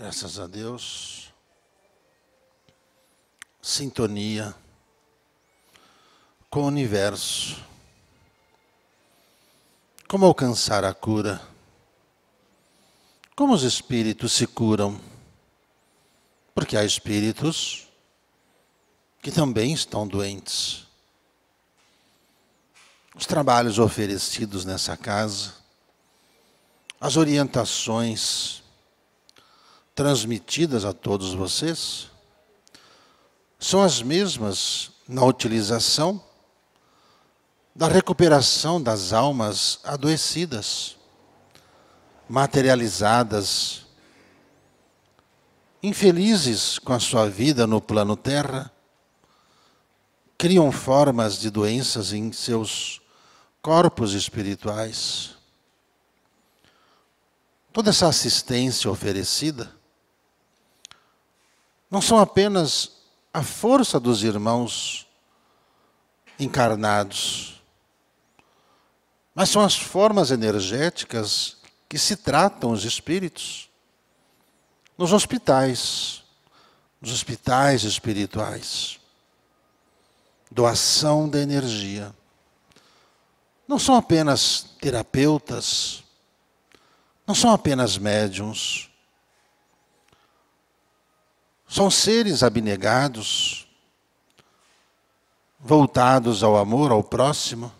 Graças a Deus. Sintonia com o universo. Como alcançar a cura? Como os espíritos se curam? Porque há espíritos que também estão doentes. Os trabalhos oferecidos nessa casa, as orientações, transmitidas a todos vocês são as mesmas na utilização da recuperação das almas adoecidas, materializadas, infelizes com a sua vida no plano Terra, criam formas de doenças em seus corpos espirituais. Toda essa assistência oferecida não são apenas a força dos irmãos encarnados, mas são as formas energéticas que se tratam os espíritos nos hospitais, nos hospitais espirituais. Doação da energia. Não são apenas terapeutas, não são apenas médiums são seres abnegados, voltados ao amor ao próximo,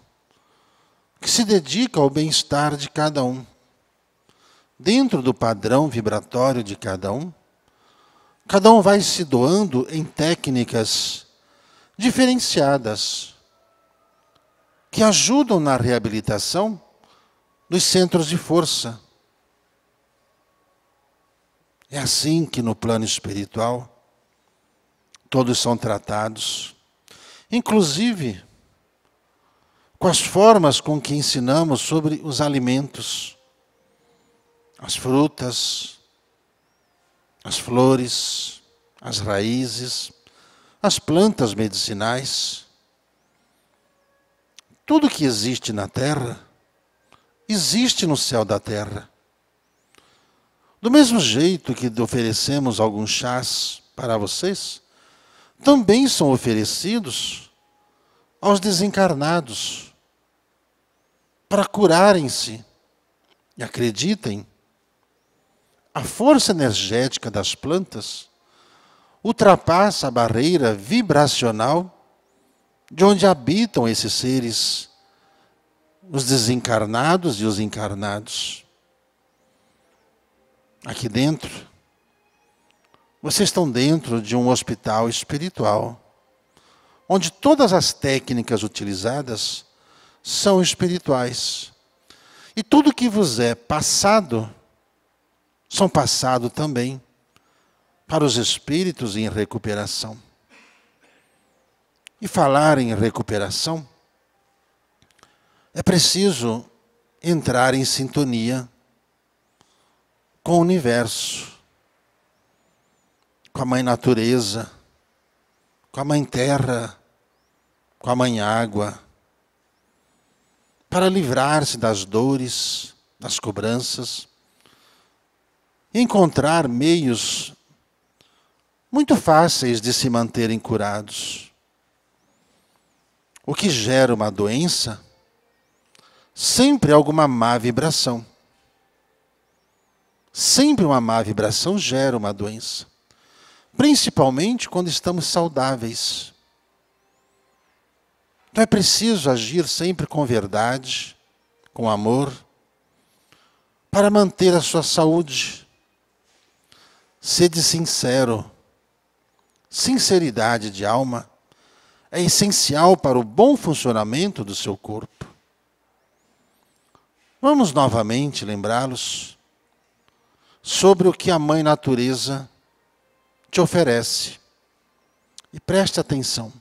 que se dedicam ao bem-estar de cada um. Dentro do padrão vibratório de cada um, cada um vai se doando em técnicas diferenciadas que ajudam na reabilitação dos centros de força é assim que no plano espiritual todos são tratados, inclusive com as formas com que ensinamos sobre os alimentos, as frutas, as flores, as raízes, as plantas medicinais. Tudo que existe na terra existe no céu da terra. Do mesmo jeito que oferecemos alguns chás para vocês, também são oferecidos aos desencarnados para curarem-se. E acreditem, a força energética das plantas ultrapassa a barreira vibracional de onde habitam esses seres, os desencarnados e os encarnados aqui dentro, vocês estão dentro de um hospital espiritual, onde todas as técnicas utilizadas são espirituais. E tudo que vos é passado, são passado também para os espíritos em recuperação. E falar em recuperação, é preciso entrar em sintonia com o universo, com a mãe natureza, com a mãe terra, com a mãe água, para livrar-se das dores, das cobranças, encontrar meios muito fáceis de se manterem curados. O que gera uma doença? Sempre alguma má vibração. Sempre uma má vibração gera uma doença, principalmente quando estamos saudáveis. Então é preciso agir sempre com verdade, com amor, para manter a sua saúde. Sede sincero. Sinceridade de alma é essencial para o bom funcionamento do seu corpo. Vamos novamente lembrá-los sobre o que a mãe natureza te oferece. E preste atenção.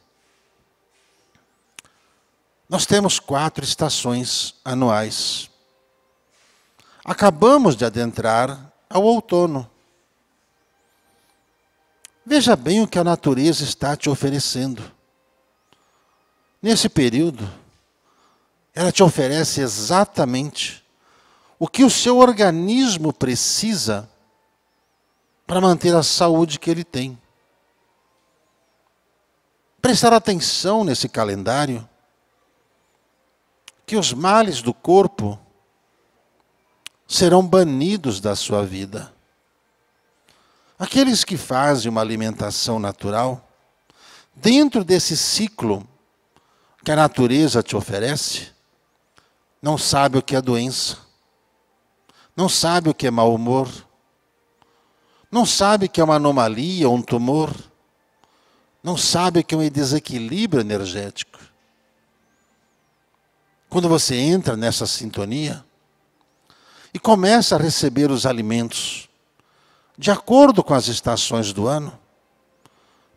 Nós temos quatro estações anuais. Acabamos de adentrar ao outono. Veja bem o que a natureza está te oferecendo. Nesse período, ela te oferece exatamente o que o seu organismo precisa para manter a saúde que ele tem. Prestar atenção nesse calendário, que os males do corpo serão banidos da sua vida. Aqueles que fazem uma alimentação natural, dentro desse ciclo que a natureza te oferece, não sabe o que é doença não sabe o que é mau humor. Não sabe o que é uma anomalia, um tumor. Não sabe o que é um desequilíbrio energético. Quando você entra nessa sintonia e começa a receber os alimentos de acordo com as estações do ano,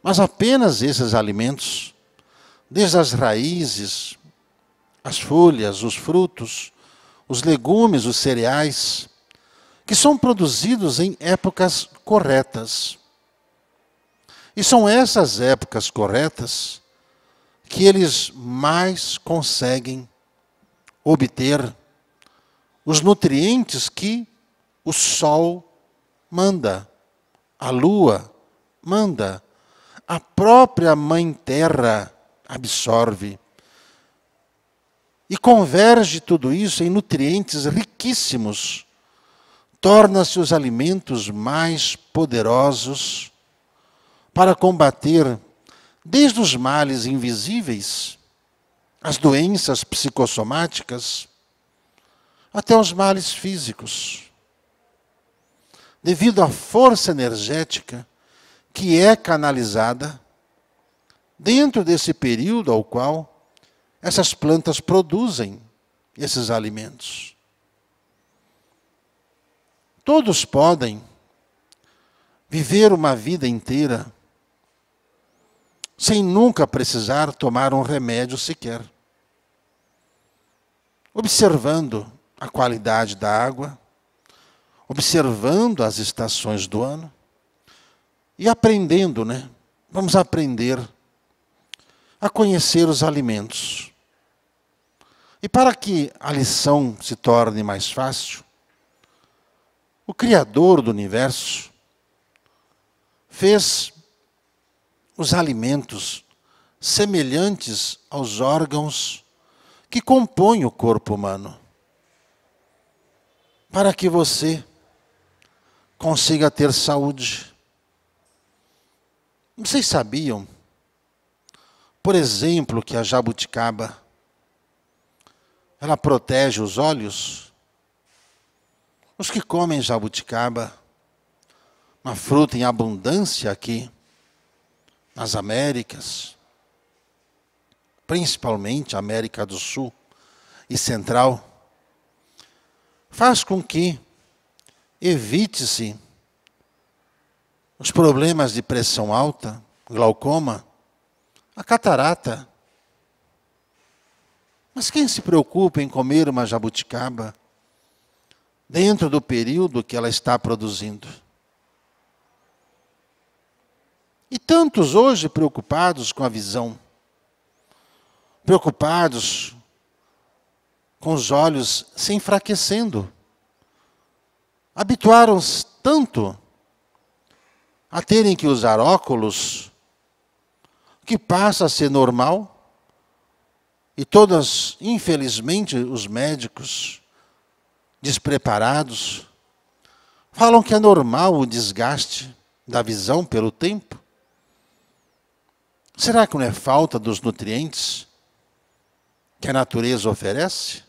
mas apenas esses alimentos, desde as raízes, as folhas, os frutos, os legumes, os cereais, que são produzidos em épocas corretas. E são essas épocas corretas que eles mais conseguem obter os nutrientes que o sol manda, a lua manda, a própria mãe terra absorve. E converge tudo isso em nutrientes riquíssimos torna-se os alimentos mais poderosos para combater, desde os males invisíveis, as doenças psicossomáticas, até os males físicos. Devido à força energética que é canalizada dentro desse período ao qual essas plantas produzem esses alimentos. Todos podem viver uma vida inteira sem nunca precisar tomar um remédio sequer. Observando a qualidade da água, observando as estações do ano e aprendendo, né? Vamos aprender a conhecer os alimentos. E para que a lição se torne mais fácil, o Criador do universo, fez os alimentos semelhantes aos órgãos que compõem o corpo humano, para que você consiga ter saúde. Vocês sabiam, por exemplo, que a jabuticaba ela protege os olhos? Os que comem jabuticaba, uma fruta em abundância aqui, nas Américas, principalmente América do Sul e Central, faz com que evite-se os problemas de pressão alta, glaucoma, a catarata. Mas quem se preocupa em comer uma jabuticaba dentro do período que ela está produzindo. E tantos hoje preocupados com a visão, preocupados com os olhos se enfraquecendo. Habituaram-se tanto a terem que usar óculos que passa a ser normal. E todas, infelizmente, os médicos despreparados. Falam que é normal o desgaste da visão pelo tempo. Será que não é falta dos nutrientes que a natureza oferece?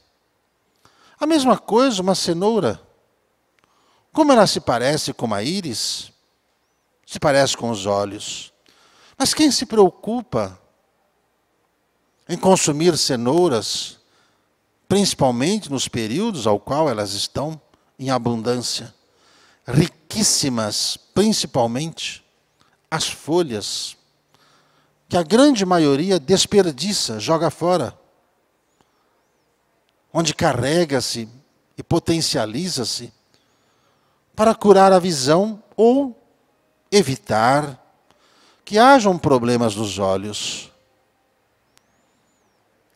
A mesma coisa, uma cenoura. Como ela se parece com a íris, se parece com os olhos. Mas quem se preocupa em consumir cenouras principalmente nos períodos ao qual elas estão em abundância, riquíssimas, principalmente as folhas, que a grande maioria desperdiça, joga fora, onde carrega-se e potencializa-se para curar a visão ou evitar que hajam problemas nos olhos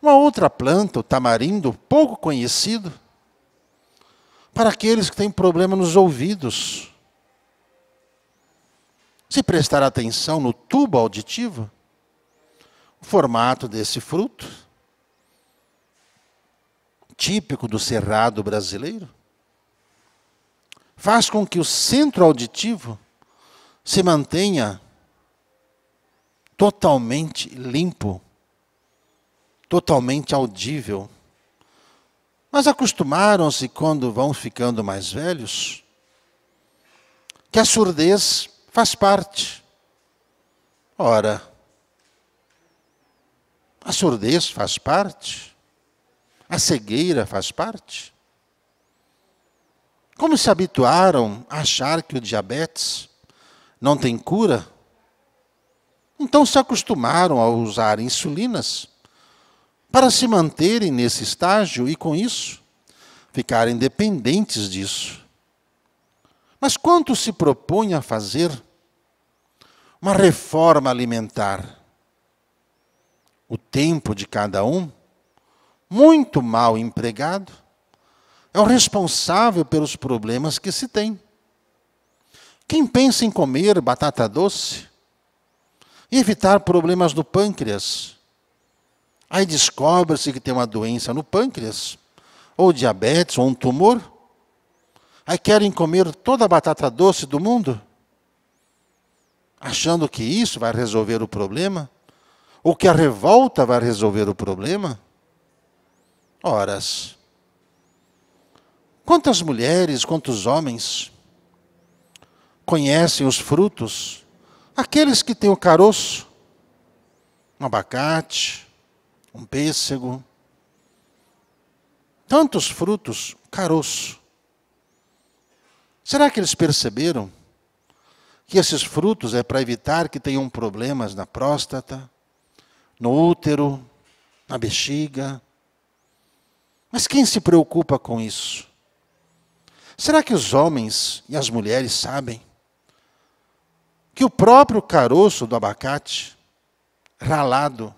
uma outra planta, o tamarindo, pouco conhecido, para aqueles que têm problema nos ouvidos. Se prestar atenção no tubo auditivo, o formato desse fruto, típico do cerrado brasileiro, faz com que o centro auditivo se mantenha totalmente limpo totalmente audível. Mas acostumaram-se, quando vão ficando mais velhos, que a surdez faz parte. Ora, a surdez faz parte? A cegueira faz parte? Como se habituaram a achar que o diabetes não tem cura? Então se acostumaram a usar insulinas para se manterem nesse estágio e, com isso, ficarem dependentes disso. Mas quanto se propõe a fazer uma reforma alimentar? O tempo de cada um, muito mal empregado, é o responsável pelos problemas que se tem. Quem pensa em comer batata doce e evitar problemas do pâncreas? Aí descobre-se que tem uma doença no pâncreas, ou diabetes, ou um tumor. Aí querem comer toda a batata doce do mundo, achando que isso vai resolver o problema, ou que a revolta vai resolver o problema. Horas. Quantas mulheres, quantos homens conhecem os frutos, aqueles que têm o caroço, um abacate, um pêssego. Tantos frutos, caroço. Será que eles perceberam que esses frutos é para evitar que tenham problemas na próstata, no útero, na bexiga? Mas quem se preocupa com isso? Será que os homens e as mulheres sabem que o próprio caroço do abacate, ralado,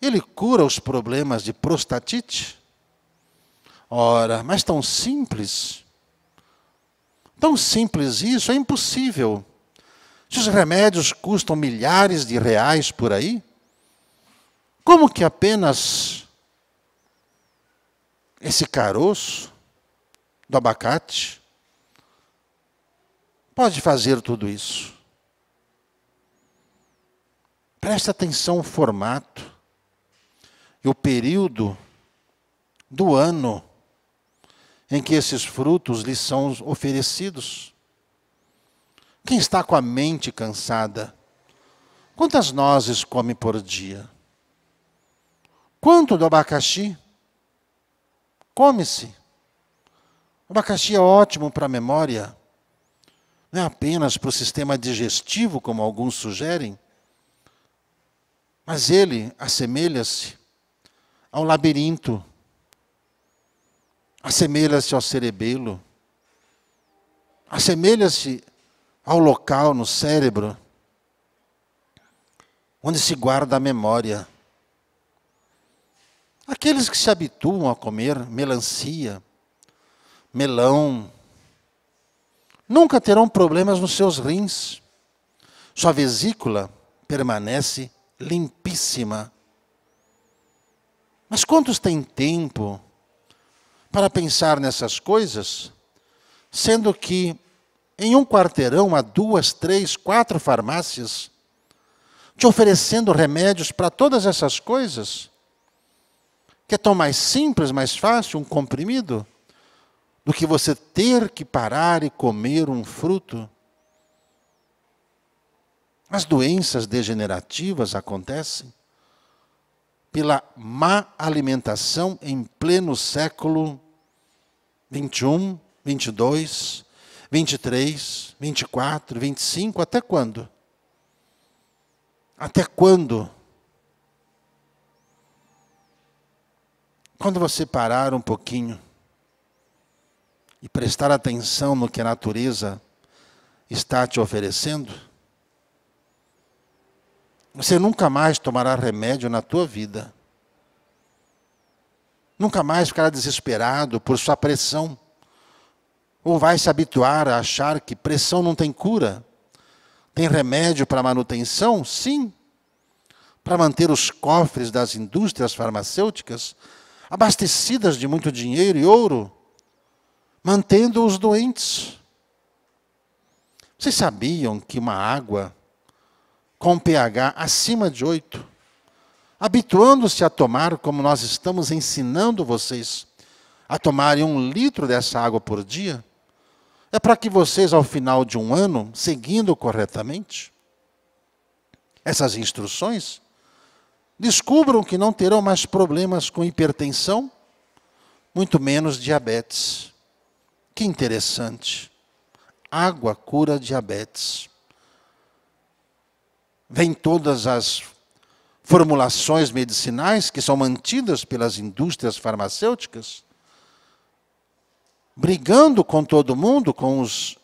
ele cura os problemas de prostatite? Ora, mas tão simples. Tão simples isso, é impossível. Se os remédios custam milhares de reais por aí, como que apenas esse caroço do abacate pode fazer tudo isso? Preste atenção ao formato e o período do ano em que esses frutos lhes são oferecidos. Quem está com a mente cansada? Quantas nozes come por dia? Quanto do abacaxi? Come-se. O abacaxi é ótimo para a memória, não é apenas para o sistema digestivo, como alguns sugerem, mas ele assemelha-se ao labirinto. Assemelha-se ao cerebelo. Assemelha-se ao local no cérebro onde se guarda a memória. Aqueles que se habituam a comer melancia, melão, nunca terão problemas nos seus rins. Sua vesícula permanece limpíssima mas quantos têm tempo para pensar nessas coisas, sendo que em um quarteirão há duas, três, quatro farmácias te oferecendo remédios para todas essas coisas? Que é tão mais simples, mais fácil, um comprimido, do que você ter que parar e comer um fruto. As doenças degenerativas acontecem pela má alimentação em pleno século 21, 22, 23, 24, 25, até quando? Até quando? Quando você parar um pouquinho e prestar atenção no que a natureza está te oferecendo, você nunca mais tomará remédio na tua vida. Nunca mais ficará desesperado por sua pressão. Ou vai se habituar a achar que pressão não tem cura. Tem remédio para manutenção? Sim. Para manter os cofres das indústrias farmacêuticas abastecidas de muito dinheiro e ouro, mantendo os doentes. Vocês sabiam que uma água com pH acima de 8, habituando-se a tomar, como nós estamos ensinando vocês, a tomarem um litro dessa água por dia, é para que vocês, ao final de um ano, seguindo corretamente essas instruções, descubram que não terão mais problemas com hipertensão, muito menos diabetes. Que interessante. Água cura diabetes vêm todas as formulações medicinais que são mantidas pelas indústrias farmacêuticas, brigando com todo mundo, com os,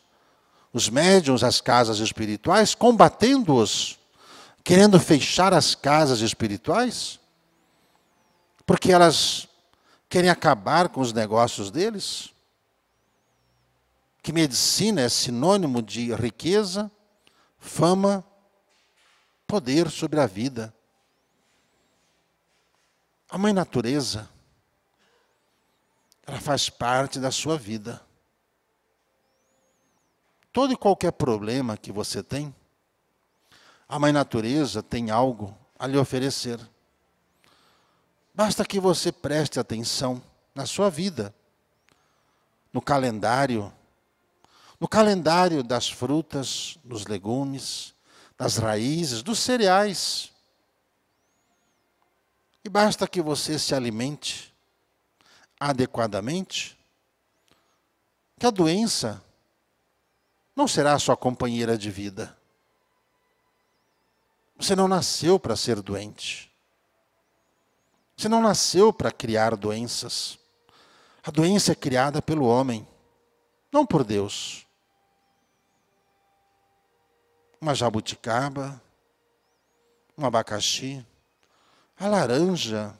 os médiums, as casas espirituais, combatendo-os, querendo fechar as casas espirituais, porque elas querem acabar com os negócios deles. Que medicina é sinônimo de riqueza, fama, poder sobre a vida. A mãe natureza, ela faz parte da sua vida. Todo e qualquer problema que você tem, a mãe natureza tem algo a lhe oferecer. Basta que você preste atenção na sua vida, no calendário, no calendário das frutas, dos legumes, das raízes, dos cereais. E basta que você se alimente adequadamente, que a doença não será a sua companheira de vida. Você não nasceu para ser doente. Você não nasceu para criar doenças. A doença é criada pelo homem, não por Deus uma jabuticaba, um abacaxi, a laranja.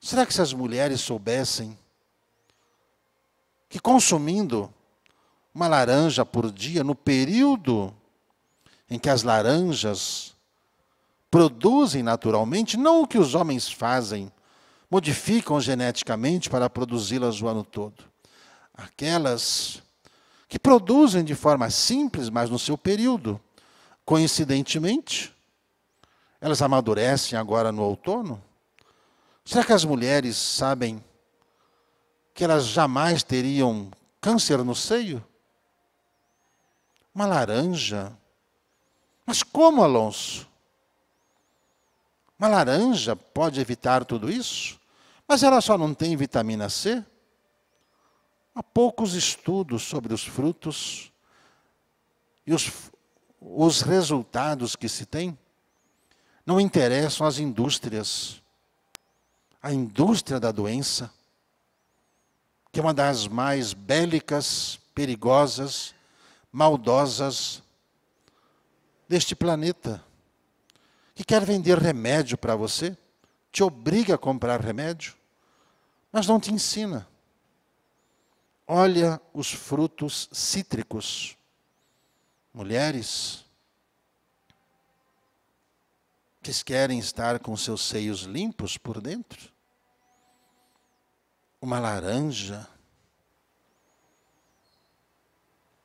Será que se as mulheres soubessem que consumindo uma laranja por dia, no período em que as laranjas produzem naturalmente, não o que os homens fazem, modificam geneticamente para produzi-las o ano todo. Aquelas que produzem de forma simples, mas no seu período. Coincidentemente, elas amadurecem agora no outono. Será que as mulheres sabem que elas jamais teriam câncer no seio? Uma laranja. Mas como, Alonso? Uma laranja pode evitar tudo isso? Mas ela só não tem vitamina C? Há poucos estudos sobre os frutos e os, os resultados que se tem. Não interessam as indústrias. A indústria da doença, que é uma das mais bélicas, perigosas, maldosas deste planeta, que quer vender remédio para você, te obriga a comprar remédio, mas não te ensina Olha os frutos cítricos. Mulheres vocês querem estar com seus seios limpos por dentro. Uma laranja.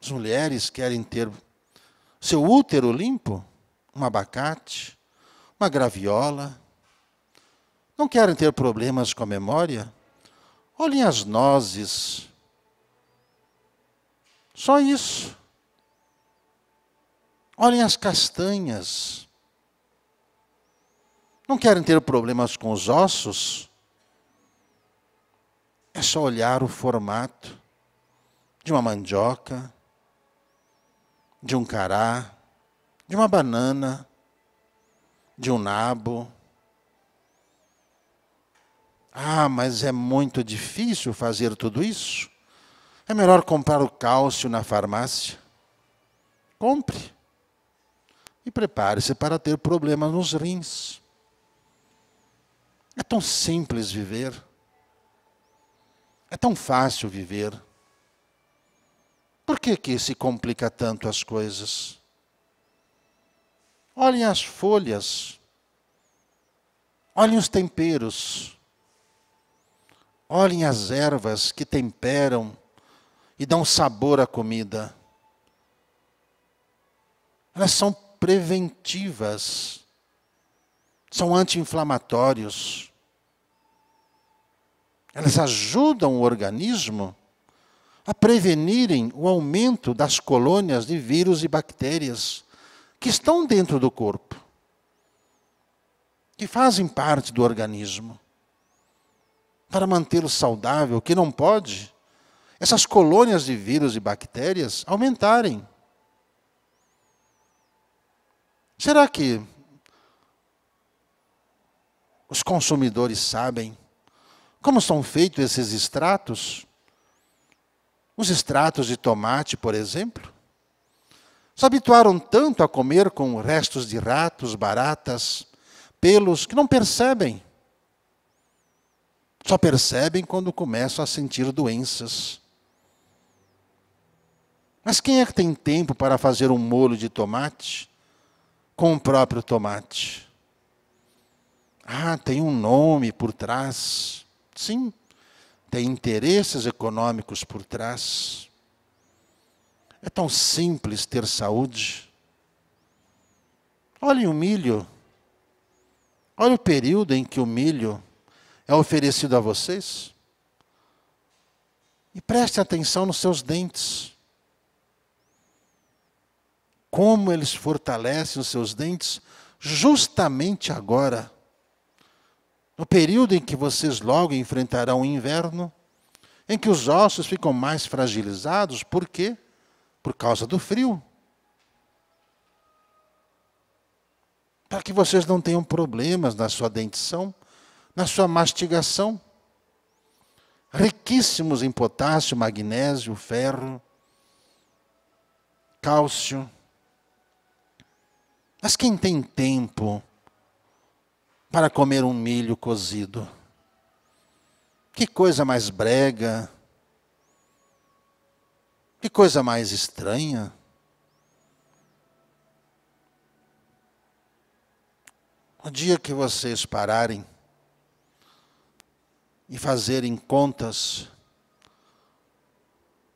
As mulheres querem ter seu útero limpo, um abacate, uma graviola. Não querem ter problemas com a memória? Olhem as nozes só isso. Olhem as castanhas. Não querem ter problemas com os ossos? É só olhar o formato de uma mandioca, de um cará, de uma banana, de um nabo. Ah, mas é muito difícil fazer tudo isso? É melhor comprar o cálcio na farmácia? Compre. E prepare-se para ter problemas nos rins. É tão simples viver. É tão fácil viver. Por que, que se complica tanto as coisas? Olhem as folhas. Olhem os temperos. Olhem as ervas que temperam e dão sabor à comida. Elas são preventivas, são anti-inflamatórios. Elas ajudam o organismo a prevenirem o aumento das colônias de vírus e bactérias que estão dentro do corpo, que fazem parte do organismo, para mantê-lo saudável, que não pode essas colônias de vírus e bactérias aumentarem. Será que os consumidores sabem como são feitos esses extratos? Os extratos de tomate, por exemplo? Se habituaram tanto a comer com restos de ratos, baratas, pelos, que não percebem. Só percebem quando começam a sentir doenças. Mas quem é que tem tempo para fazer um molho de tomate com o próprio tomate? Ah, tem um nome por trás. Sim, tem interesses econômicos por trás. É tão simples ter saúde. Olhem o milho. Olha o período em que o milho é oferecido a vocês. E preste atenção nos seus dentes como eles fortalecem os seus dentes justamente agora. No período em que vocês logo enfrentarão o inverno, em que os ossos ficam mais fragilizados, por quê? Por causa do frio. Para que vocês não tenham problemas na sua dentição, na sua mastigação. Riquíssimos em potássio, magnésio, ferro, cálcio mas quem tem tempo para comer um milho cozido? Que coisa mais brega! Que coisa mais estranha! O dia que vocês pararem e fazerem contas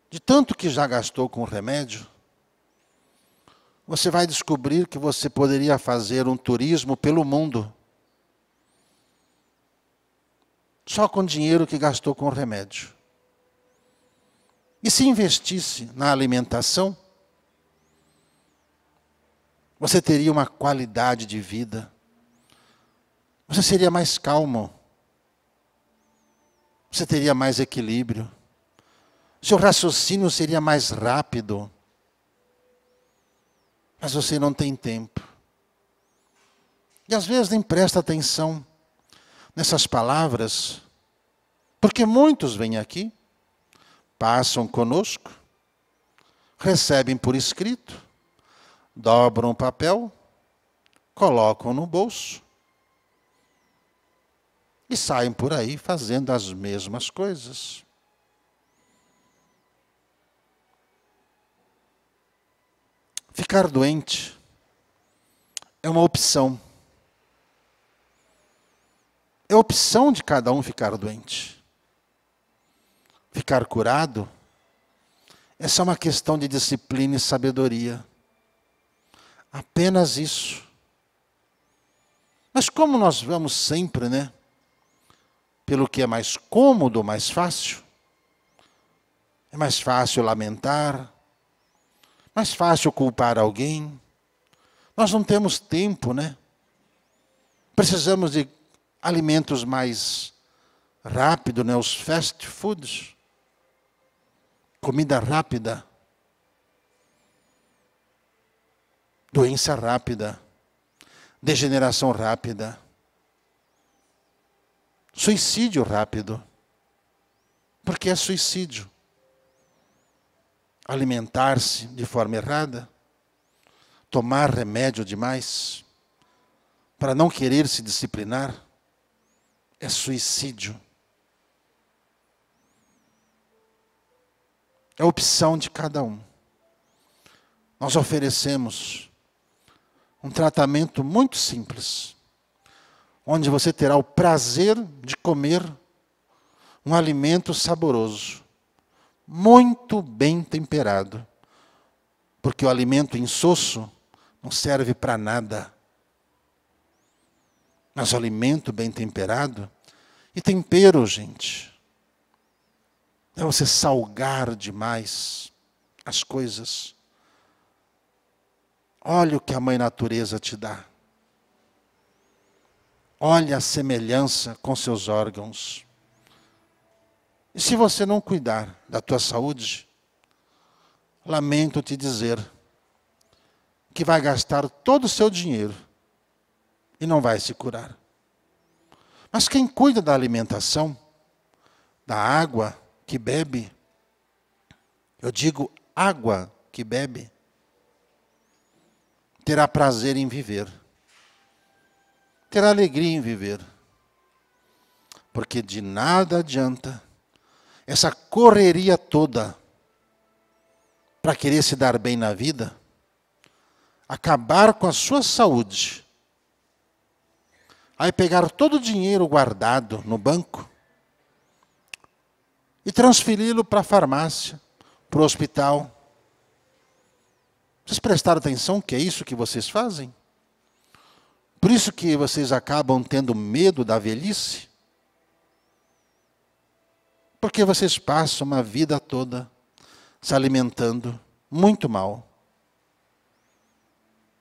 de tanto que já gastou com remédio, você vai descobrir que você poderia fazer um turismo pelo mundo. Só com o dinheiro que gastou com o remédio. E se investisse na alimentação, você teria uma qualidade de vida. Você seria mais calmo. Você teria mais equilíbrio. Seu raciocínio seria mais rápido mas você não tem tempo. E às vezes nem presta atenção nessas palavras, porque muitos vêm aqui, passam conosco, recebem por escrito, dobram o papel, colocam no bolso e saem por aí fazendo as mesmas coisas. Ficar doente é uma opção. É opção de cada um ficar doente. Ficar curado é só uma questão de disciplina e sabedoria. Apenas isso. Mas como nós vamos sempre, né? Pelo que é mais cômodo, mais fácil. É mais fácil lamentar, mais fácil culpar alguém. Nós não temos tempo, né? Precisamos de alimentos mais rápidos, né? Os fast foods. Comida rápida. Doença rápida. Degeneração rápida. Suicídio rápido. Porque é suicídio alimentar-se de forma errada, tomar remédio demais, para não querer se disciplinar, é suicídio. É opção de cada um. Nós oferecemos um tratamento muito simples, onde você terá o prazer de comer um alimento saboroso muito bem temperado. Porque o alimento insosso não serve para nada. Mas o alimento bem temperado, e tempero, gente, é você salgar demais as coisas. Olha o que a mãe natureza te dá. Olha a semelhança com seus órgãos. E se você não cuidar da tua saúde, lamento te dizer que vai gastar todo o seu dinheiro e não vai se curar. Mas quem cuida da alimentação, da água que bebe, eu digo água que bebe, terá prazer em viver, terá alegria em viver, porque de nada adianta essa correria toda para querer se dar bem na vida, acabar com a sua saúde, aí pegar todo o dinheiro guardado no banco e transferi-lo para a farmácia, para o hospital. Vocês prestaram atenção que é isso que vocês fazem? Por isso que vocês acabam tendo medo da velhice? Porque vocês passam uma vida toda se alimentando muito mal.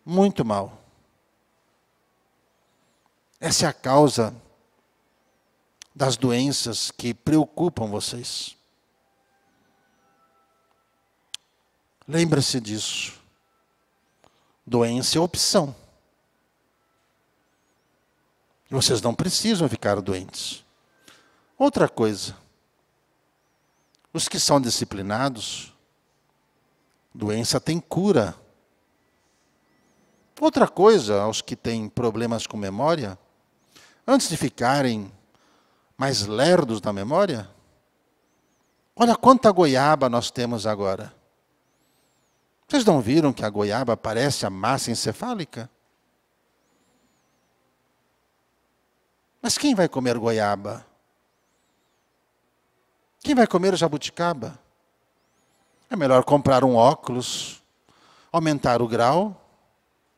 Muito mal. Essa é a causa das doenças que preocupam vocês. lembre se disso. Doença é opção. Vocês não precisam ficar doentes. Outra coisa, os que são disciplinados, doença tem cura. Outra coisa, aos que têm problemas com memória, antes de ficarem mais lerdos da memória, olha quanta goiaba nós temos agora. Vocês não viram que a goiaba parece a massa encefálica? Mas quem vai comer goiaba? Quem vai comer o jabuticaba? É melhor comprar um óculos, aumentar o grau.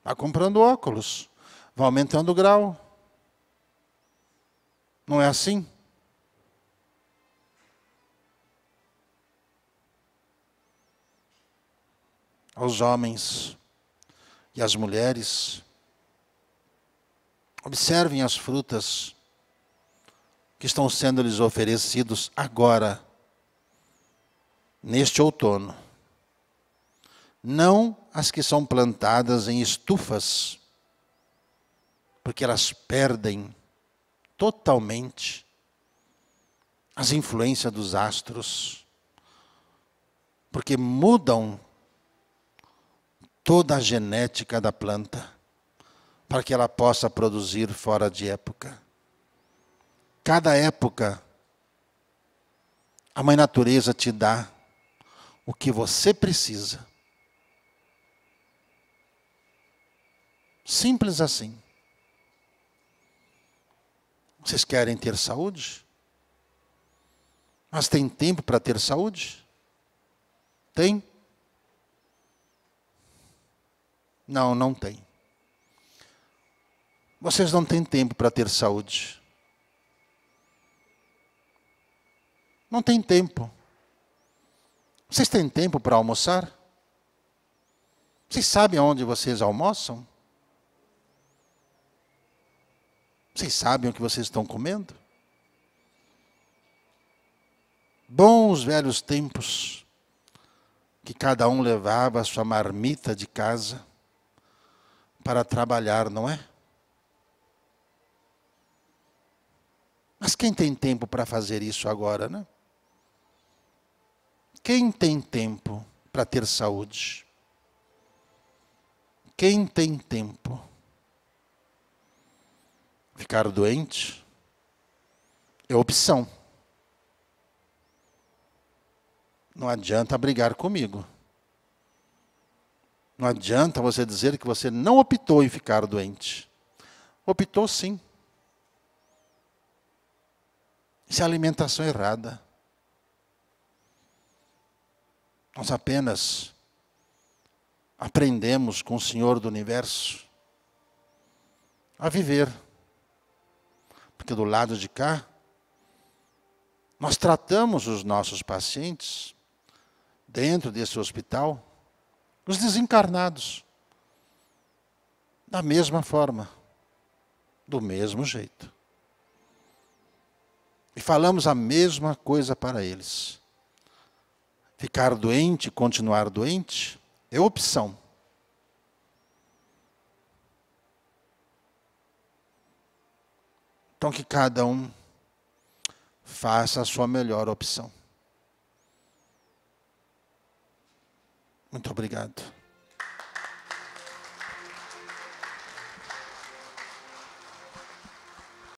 Vai tá comprando óculos, vai aumentando o grau. Não é assim? Aos homens e às mulheres, observem as frutas que estão sendo lhes oferecidos agora, neste outono. Não as que são plantadas em estufas, porque elas perdem totalmente as influências dos astros, porque mudam toda a genética da planta para que ela possa produzir fora de época cada época, a Mãe Natureza te dá o que você precisa. Simples assim. Vocês querem ter saúde? Mas tem tempo para ter saúde? Tem? Não, não tem. Vocês não têm tempo para ter saúde. Não tem tempo. Vocês têm tempo para almoçar? Vocês sabem onde vocês almoçam? Vocês sabem o que vocês estão comendo? Bons velhos tempos que cada um levava a sua marmita de casa para trabalhar, não é? Mas quem tem tempo para fazer isso agora, né? Quem tem tempo para ter saúde? Quem tem tempo? Ficar doente é opção. Não adianta brigar comigo. Não adianta você dizer que você não optou em ficar doente. Optou sim. Isso é alimentação errada. Nós apenas aprendemos com o Senhor do universo a viver. Porque do lado de cá, nós tratamos os nossos pacientes, dentro desse hospital, os desencarnados, da mesma forma, do mesmo jeito. E falamos a mesma coisa para eles. Ficar doente, continuar doente, é opção. Então que cada um faça a sua melhor opção. Muito obrigado.